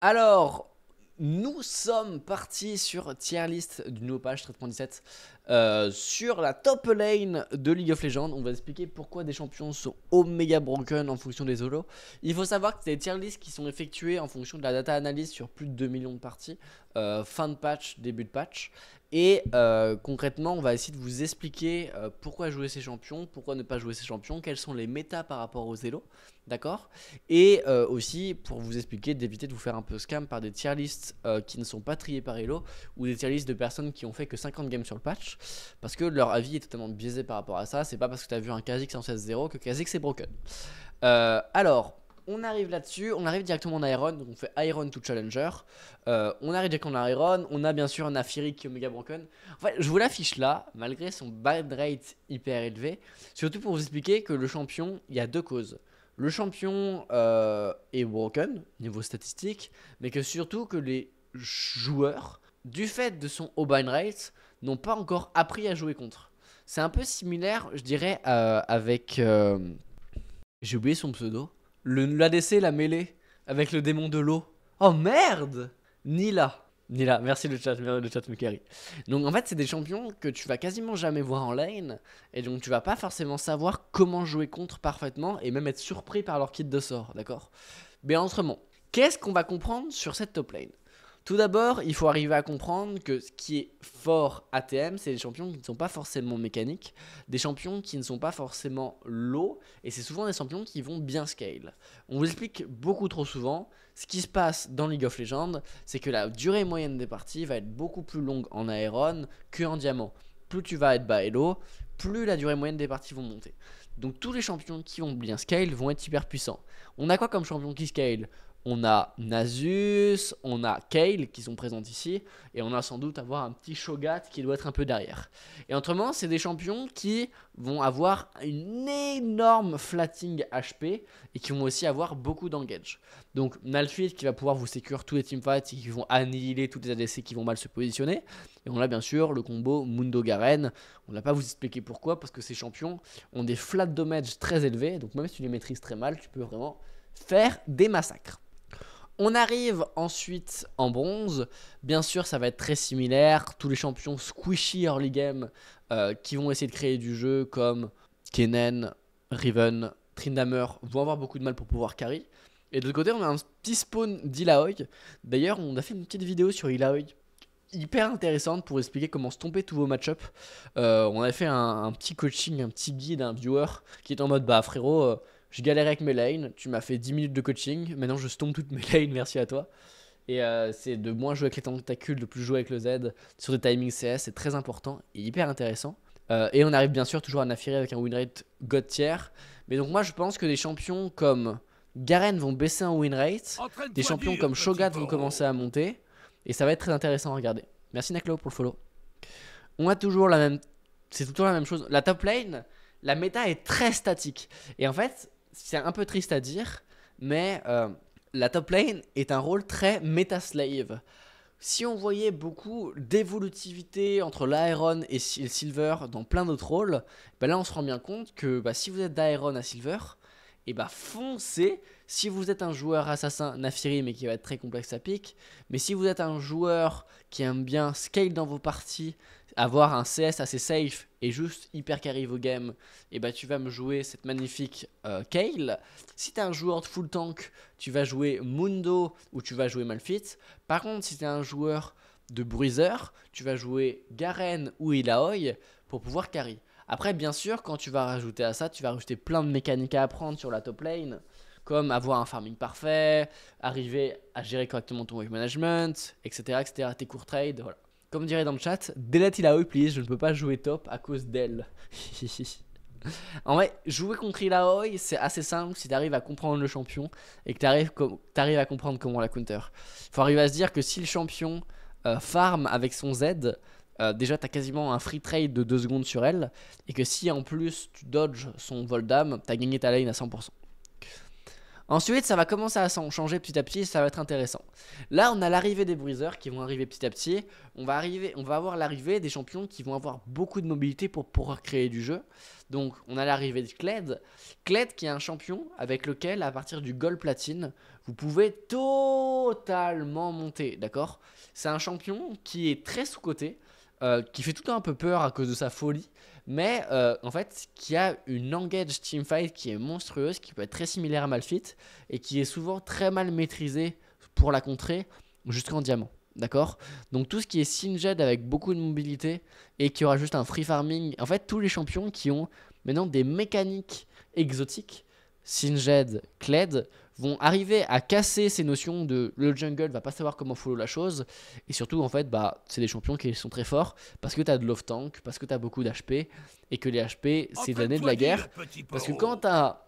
Alors, nous sommes partis sur tier list du nouveau page 3.17 euh, sur la top lane de League of Legends. On va expliquer pourquoi des champions sont Omega broken en fonction des holos. Il faut savoir que c'est des tier lists qui sont effectués en fonction de la data analyse sur plus de 2 millions de parties, euh, fin de patch, début de patch. Et euh, concrètement, on va essayer de vous expliquer euh, pourquoi jouer ces champions, pourquoi ne pas jouer ces champions, quels sont les méta par rapport aux Elo, d'accord Et euh, aussi pour vous expliquer d'éviter de vous faire un peu scam par des tier lists qui ne sont pas triés par Elo ou des tier lists de personnes qui ont fait que 50 games sur le patch parce que leur avis est totalement biaisé par rapport à ça. C'est pas parce que tu as vu un Kha'Zix en 16-0 que Kha'Zix est broken. alors, on arrive là-dessus, on arrive directement en Iron, donc on fait Iron to Challenger. Euh, on arrive directement en Iron, on a bien sûr un un qui est Omega broken. je vous l'affiche là, malgré son bad rate hyper élevé, surtout pour vous expliquer que le champion, il y a deux causes. Le champion euh, est broken, niveau statistique, mais que surtout que les joueurs, du fait de son haut bind rate, n'ont pas encore appris à jouer contre. C'est un peu similaire, je dirais, euh, avec... J'ai oublié son pseudo l'ADC, la mêlée, avec le démon de l'eau. Oh merde Nila. Nila, merci le chat, le chat me Donc en fait, c'est des champions que tu vas quasiment jamais voir en lane, et donc tu vas pas forcément savoir comment jouer contre parfaitement, et même être surpris par leur kit de sort, d'accord Mais autrement, qu'est-ce qu'on va comprendre sur cette top lane tout d'abord, il faut arriver à comprendre que ce qui est fort ATM, c'est les champions qui ne sont pas forcément mécaniques, des champions qui ne sont pas forcément low, et c'est souvent des champions qui vont bien scale. On vous explique beaucoup trop souvent, ce qui se passe dans League of Legends, c'est que la durée moyenne des parties va être beaucoup plus longue en Aeron que en Diamant. Plus tu vas être bas et low, plus la durée moyenne des parties vont monter. Donc tous les champions qui vont bien scale vont être hyper puissants. On a quoi comme champion qui scale on a Nasus, on a Kale qui sont présents ici, et on a sans doute avoir un petit Shogat qui doit être un peu derrière. Et autrement, c'est des champions qui vont avoir une énorme flatting HP et qui vont aussi avoir beaucoup d'engage. Donc Nalfit qui va pouvoir vous sécure tous les teamfights et qui vont annihiler tous les ADC qui vont mal se positionner. Et on a bien sûr le combo Mundo Garen. On n'a pas vous expliquer pourquoi, parce que ces champions ont des flat damage très élevés, donc même si tu les maîtrises très mal, tu peux vraiment faire des massacres. On arrive ensuite en bronze. Bien sûr, ça va être très similaire. Tous les champions squishy early game euh, qui vont essayer de créer du jeu comme Kennen, Riven, Trindamer vont avoir beaucoup de mal pour pouvoir carry. Et de l'autre côté, on a un petit spawn d'Ilaoi. D'ailleurs, on a fait une petite vidéo sur Ilaoi hyper intéressante pour expliquer comment se tous vos matchups. Euh, on a fait un, petit coaching, un petit guide, un viewer qui est en mode bah frérot. Euh, je galère avec mes lanes, tu m'as fait 10 minutes de coaching, maintenant je stompe toutes mes lanes, merci à toi. Et euh, c'est de moins jouer avec les tentacules, de plus jouer avec le Z sur des timings CS, c'est très important et hyper intéressant. Euh, et on arrive bien sûr toujours à Nafir avec un win rate god tier. Mais donc moi je pense que des champions comme Garen vont baisser en win rate, des champions comme Shogat vont commencer à monter, et ça va être très intéressant à regarder. Merci Naklo pour le follow. On a toujours la même... C'est toujours la même chose. La top lane, la méta est très statique. Et en fait, c'est un peu triste à dire, mais euh, la top lane est un rôle très meta-slave. Si on voyait beaucoup d'évolutivité entre l'Iron et le Silver dans plein d'autres rôles, bah là on se rend bien compte que bah, si vous êtes d'Iron à Silver, et eh bah foncez si vous êtes un joueur assassin Nafiri mais qui va être très complexe à pique, mais si vous êtes un joueur qui aime bien scale dans vos parties avoir un CS assez safe et juste hyper carry vos games, et eh bah ben, tu vas me jouer cette magnifique euh, Kale. Si t'es un joueur de full tank, tu vas jouer Mundo ou tu vas jouer Malfit. Par contre, si t'es un joueur de bruiser, tu vas jouer Garen ou Ilaoi pour pouvoir carry. Après, bien sûr, quand tu vas rajouter à ça, tu vas rajouter plein de mécaniques à apprendre sur la top lane, comme avoir un farming parfait, arriver à gérer correctement ton wave management, etc., etc., tes court trades, voilà. Comme dirait dans le chat, Delete please, je ne peux pas jouer top à cause d'elle. en vrai, jouer contre Ilaoi, c'est assez simple si t'arrives à comprendre le champion et que t'arrives arrives à comprendre comment la counter. Faut arriver à se dire que si le champion euh, farm avec son Z, euh, déjà t'as quasiment un free trade de 2 secondes sur elle et que si en plus tu dodges son vol t'as gagné ta lane à 100%. Ensuite, ça va commencer à s'en changer petit à petit et ça va être intéressant. Là, on a l'arrivée des briseurs qui vont arriver petit à petit. On va, arriver, on va avoir l'arrivée des champions qui vont avoir beaucoup de mobilité pour pouvoir créer du jeu. Donc, on a l'arrivée de Kled. Kled qui est un champion avec lequel, à partir du Gold Platine, vous pouvez totalement monter, d'accord C'est un champion qui est très sous-coté euh, qui fait tout le temps un peu peur à cause de sa folie, mais euh, en fait qui a une engage teamfight qui est monstrueuse, qui peut être très similaire à Malfit et qui est souvent très mal maîtrisée pour la contrer jusqu'en diamant. D'accord Donc tout ce qui est Singed avec beaucoup de mobilité et qui aura juste un free farming. En fait, tous les champions qui ont maintenant des mécaniques exotiques, Singed, Kled, vont arriver à casser ces notions de le jungle va pas savoir comment follow la chose. Et surtout, en fait, bah, c'est des champions qui sont très forts parce que tu as de l'off tank, parce que tu as beaucoup d'HP et que les HP, c'est années de la guerre. Parce que quand tu as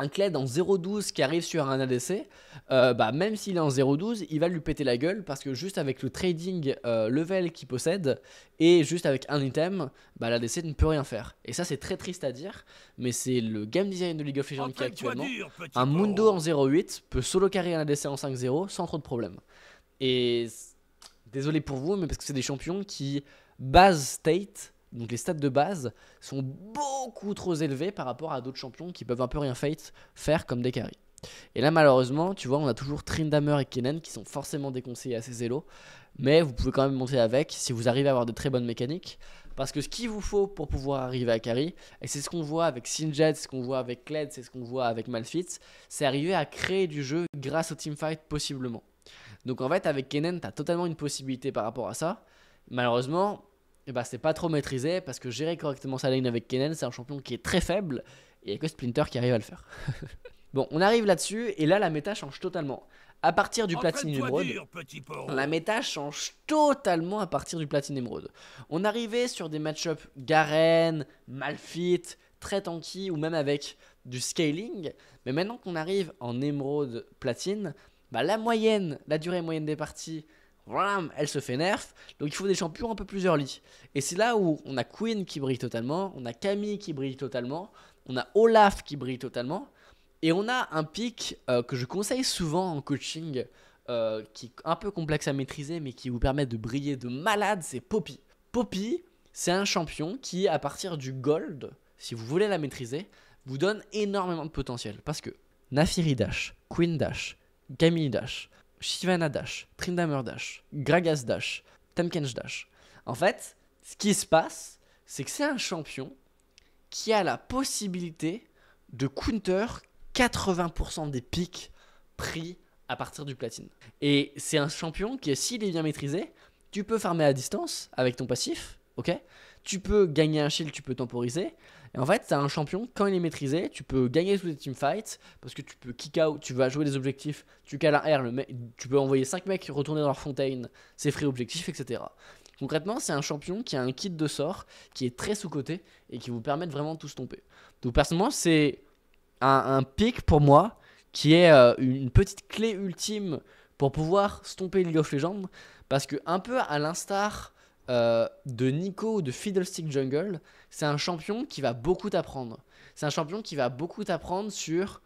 un Cled en 0-12 qui arrive sur un ADC, euh, bah, même s'il est en 0-12, il va lui péter la gueule parce que juste avec le trading euh, level qu'il possède et juste avec un item, bah, l'ADC ne peut rien faire. Et ça, c'est très triste à dire, mais c'est le game design de League of Legends qui actuellement. un Mundo en 0-8 peut solo carrer un ADC en 5-0 sans trop de problème. Et désolé pour vous, mais parce que c'est des champions qui base state donc les stats de base sont beaucoup trop élevés par rapport à d'autres champions qui peuvent un peu rien faire comme des carry. Et là, malheureusement, tu vois, on a toujours Trindamer et Kennen qui sont forcément déconseillés à ces élos. Mais vous pouvez quand même monter avec si vous arrivez à avoir de très bonnes mécaniques. Parce que ce qu'il vous faut pour pouvoir arriver à carry, et c'est ce qu'on voit avec Sinjet, ce qu'on voit avec Kled, c'est ce qu'on voit avec Malphite. c'est arriver à créer du jeu grâce au teamfight possiblement. Donc en fait, avec Kennen, tu as totalement une possibilité par rapport à ça. Malheureusement, bah c'est pas trop maîtrisé parce que gérer correctement sa lane avec Kennen, c'est un champion qui est très faible et il que Splinter qui arrive à le faire. bon, on arrive là-dessus et là la méta change totalement. À partir du platine émeraude, la méta change totalement à partir du platine émeraude. On arrivait sur des match-ups Garen, Malphite, très tanky ou même avec du scaling, mais maintenant qu'on arrive en émeraude platine, bah la moyenne, la durée moyenne des parties elle se fait nerf. Donc il faut des champions un peu plusieurs lits. Et c'est là où on a Queen qui brille totalement, on a Camille qui brille totalement, on a Olaf qui brille totalement. Et on a un pic euh, que je conseille souvent en coaching, euh, qui est un peu complexe à maîtriser, mais qui vous permet de briller de malade, c'est Poppy. Poppy, c'est un champion qui, à partir du gold, si vous voulez la maîtriser, vous donne énormément de potentiel. Parce que Nafiri Dash, Queen Dash, Camille Dash, Shivana Dash, Trindamer Dash, Gragas Dash, Temkenj Dash. En fait, ce qui se passe, c'est que c'est un champion qui a la possibilité de counter 80% des pics pris à partir du platine. Et c'est un champion qui, s'il est bien maîtrisé, tu peux farmer à distance avec ton passif, ok Tu peux gagner un shield, tu peux temporiser, et en fait, c'est un champion, quand il est maîtrisé, tu peux gagner sous des teamfights parce que tu peux kick out, tu vas jouer des objectifs, tu cales un R, tu peux envoyer 5 mecs retourner dans leur fontaine, c'est free objectif, etc. Concrètement, c'est un champion qui a un kit de sort qui est très sous côté et qui vous permet vraiment de tout stomper. Donc, personnellement, c'est un, un pic pour moi qui est euh, une petite clé ultime pour pouvoir stomper League of Legends parce que, un peu à l'instar euh, de Nico ou de Fiddlestick Jungle, c'est un champion qui va beaucoup t'apprendre. C'est un champion qui va beaucoup t'apprendre sur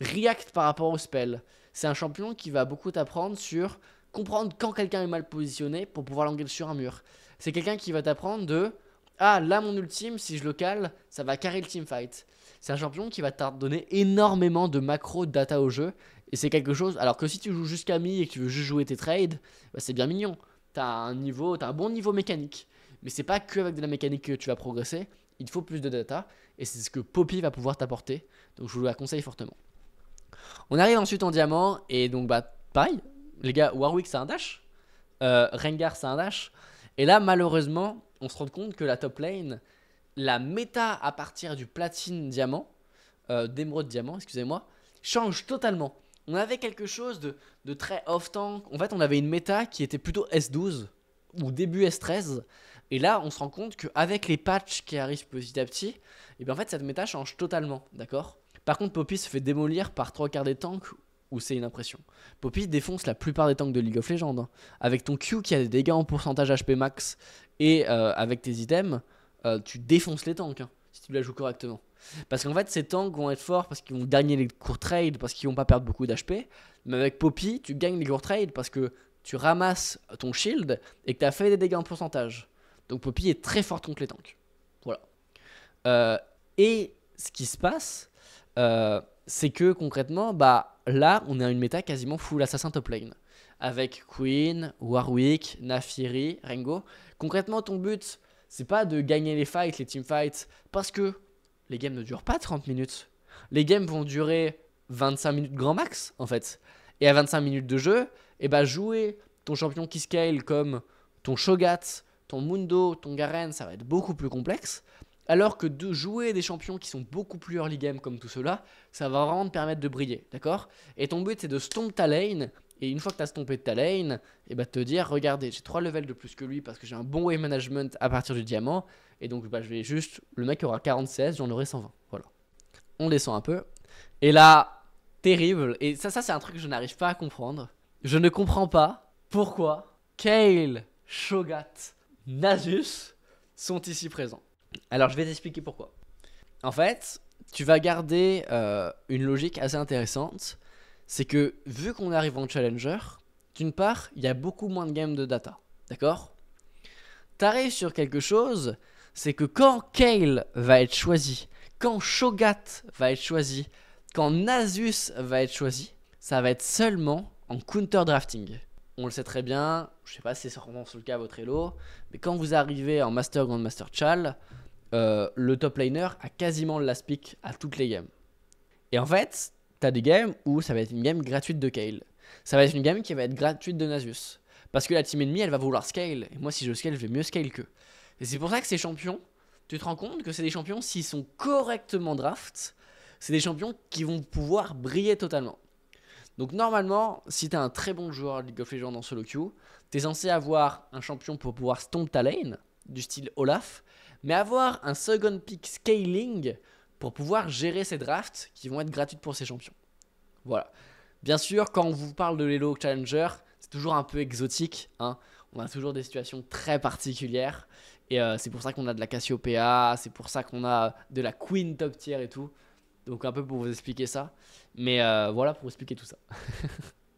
React par rapport au spell. C'est un champion qui va beaucoup t'apprendre sur comprendre quand quelqu'un est mal positionné pour pouvoir l'engager sur un mur. C'est quelqu'un qui va t'apprendre de Ah, là, mon ultime, si je le cale, ça va carrer le teamfight. C'est un champion qui va te donner énormément de macro data au jeu. Et c'est quelque chose. Alors que si tu joues jusqu'à mi et que tu veux juste jouer tes trades, bah, c'est bien mignon t'as un niveau, un bon niveau mécanique. Mais c'est pas que avec de la mécanique que tu vas progresser. Il faut plus de data et c'est ce que Poppy va pouvoir t'apporter. Donc je vous la conseille fortement. On arrive ensuite en diamant et donc bah pareil, les gars, Warwick c'est un dash, euh, Rengar c'est un dash. Et là malheureusement, on se rend compte que la top lane, la méta à partir du platine diamant, euh, d'émeraude diamant, excusez-moi, change totalement on avait quelque chose de, très off-tank. En fait, on avait une méta qui était plutôt S12 ou début S13. Et là, on se rend compte qu'avec les patchs qui arrivent petit à petit, et eh bien en fait, cette méta change totalement, d'accord Par contre, Poppy se fait démolir par trois quarts des tanks, ou c'est une impression. Poppy défonce la plupart des tanks de League of Legends. Hein. Avec ton Q qui a des dégâts en pourcentage HP max, et euh, avec tes items, euh, tu défonces les tanks, hein, si tu la joues correctement. Parce qu'en fait, ces tanks vont être forts parce qu'ils vont gagner les courts trades, parce qu'ils vont pas perdre beaucoup d'HP. Mais avec Poppy, tu gagnes les courts trades parce que tu ramasses ton shield et que tu as fait des dégâts en pourcentage. Donc Poppy est très forte contre les tanks. Voilà. Euh, et ce qui se passe, euh, c'est que concrètement, bah, là, on est à une méta quasiment full assassin top lane. Avec Queen, Warwick, Nafiri, Rengo. Concrètement, ton but, c'est pas de gagner les fights, les team fights, parce que les games ne durent pas 30 minutes. Les games vont durer 25 minutes grand max, en fait. Et à 25 minutes de jeu, et eh bah ben, jouer ton champion qui scale comme ton Shogat, ton Mundo, ton Garen, ça va être beaucoup plus complexe. Alors que de jouer des champions qui sont beaucoup plus early game comme tout cela, ça va vraiment te permettre de briller, d'accord Et ton but c'est de stomp ta lane et une fois que tu as stompé de ta lane, et eh bah ben, te dire regardez, j'ai 3 levels de plus que lui parce que j'ai un bon way management à partir du diamant. Et donc bah, je vais juste. Le mec aura 46, j'en aurai 120. Voilà. On descend un peu. Et là, terrible. Et ça, ça c'est un truc que je n'arrive pas à comprendre. Je ne comprends pas pourquoi Kale, Shogat, Nasus sont ici présents. Alors je vais t'expliquer pourquoi. En fait, tu vas garder euh, une logique assez intéressante c'est que vu qu'on arrive en challenger, d'une part, il y a beaucoup moins de games de data. D'accord T'arrives sur quelque chose, c'est que quand Kale va être choisi, quand Shogat va être choisi, quand Nasus va être choisi, ça va être seulement en counter drafting. On le sait très bien, je sais pas si c'est sûrement le cas à votre elo, mais quand vous arrivez en Master Grand Master Chal, euh, le top laner a quasiment le last pick à toutes les games. Et en fait, t'as des games où ça va être une game gratuite de Kale. Ça va être une game qui va être gratuite de Nasus. Parce que la team ennemie, elle va vouloir scale. Et moi, si je scale, je vais mieux scale qu'eux. Et c'est pour ça que ces champions, tu te rends compte que c'est des champions, s'ils sont correctement draft, c'est des champions qui vont pouvoir briller totalement. Donc normalement, si t'es un très bon joueur League of Legends en solo queue, t'es censé avoir un champion pour pouvoir stomp ta lane, du style Olaf, mais avoir un second pick scaling pour pouvoir gérer ces drafts qui vont être gratuites pour ces champions. Voilà. Bien sûr, quand on vous parle de l'Elo Challenger, c'est toujours un peu exotique. Hein. On a toujours des situations très particulières. Et euh, c'est pour ça qu'on a de la Cassiopeia, c'est pour ça qu'on a de la Queen top tier et tout. Donc un peu pour vous expliquer ça. Mais euh, voilà pour expliquer tout ça.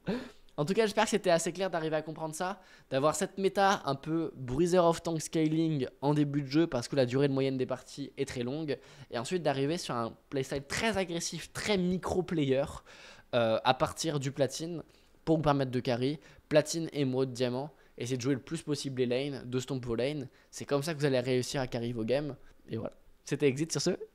En tout cas, j'espère que c'était assez clair d'arriver à comprendre ça, d'avoir cette méta un peu bruiser of tank scaling en début de jeu parce que la durée de moyenne des parties est très longue, et ensuite d'arriver sur un playstyle très agressif, très micro-player euh, à partir du platine pour vous permettre de carry, platine, émeraude, diamant, essayer de jouer le plus possible les lanes, de stomp vos lanes. C'est comme ça que vous allez réussir à carry vos games. Et voilà. C'était Exit sur ce.